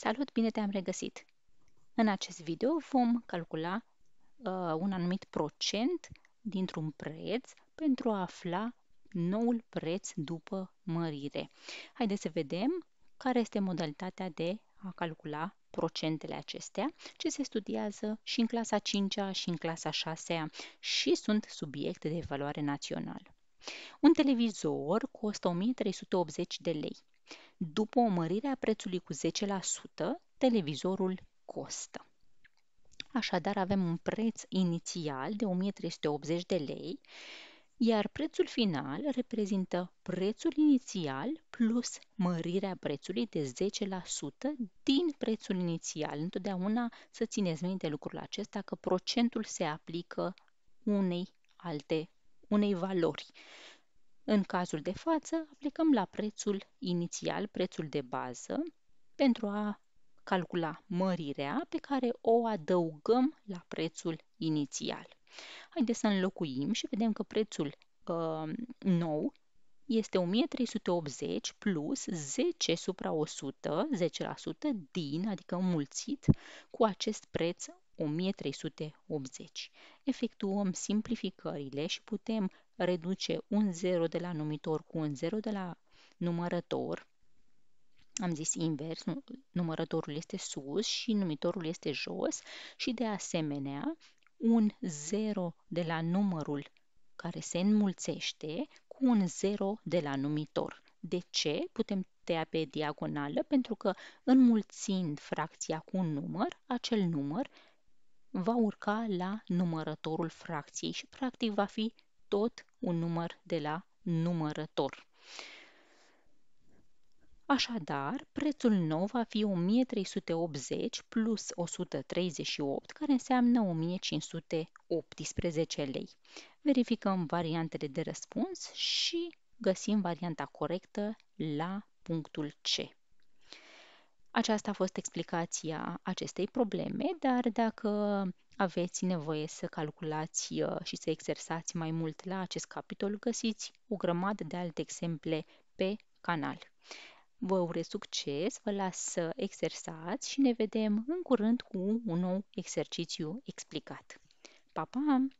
Salut, bine te-am regăsit! În acest video vom calcula uh, un anumit procent dintr-un preț pentru a afla noul preț după mărire. Haideți să vedem care este modalitatea de a calcula procentele acestea, ce se studiază și în clasa 5-a și în clasa 6-a și sunt subiecte de evaluare națională. Un televizor costă 1380 de lei. După o mărire a prețului cu 10%, televizorul costă. Așadar, avem un preț inițial de 1380 de lei, iar prețul final reprezintă prețul inițial plus mărirea prețului de 10% din prețul inițial. Întotdeauna să țineți minte lucrul acesta că procentul se aplică unei alte, unei valori. În cazul de față, aplicăm la prețul inițial, prețul de bază, pentru a calcula mărirea pe care o adăugăm la prețul inițial. Haideți să înlocuim și vedem că prețul uh, nou este 1380 plus 10 supra 100, 10% din, adică înmulțit, cu acest preț 1380. Efectuăm simplificările și putem reduce un 0 de la numitor cu un 0 de la numărător. Am zis invers, numărătorul este sus și numitorul este jos și de asemenea un 0 de la numărul care se înmulțește cu un 0 de la numitor. De ce? Putem tăia pe diagonală pentru că înmulțind fracția cu un număr, acel număr va urca la numărătorul fracției și practic va fi tot un număr de la numărător. Așadar, prețul nou va fi 1380 plus 138, care înseamnă 1518 lei. Verificăm variantele de răspuns și găsim varianta corectă la punctul C. Aceasta a fost explicația acestei probleme, dar dacă aveți nevoie să calculați uh, și să exersați mai mult la acest capitol, găsiți o grămadă de alte exemple pe canal. Vă urez succes, vă las să exersați și ne vedem în curând cu un nou exercițiu explicat. Pa, pa!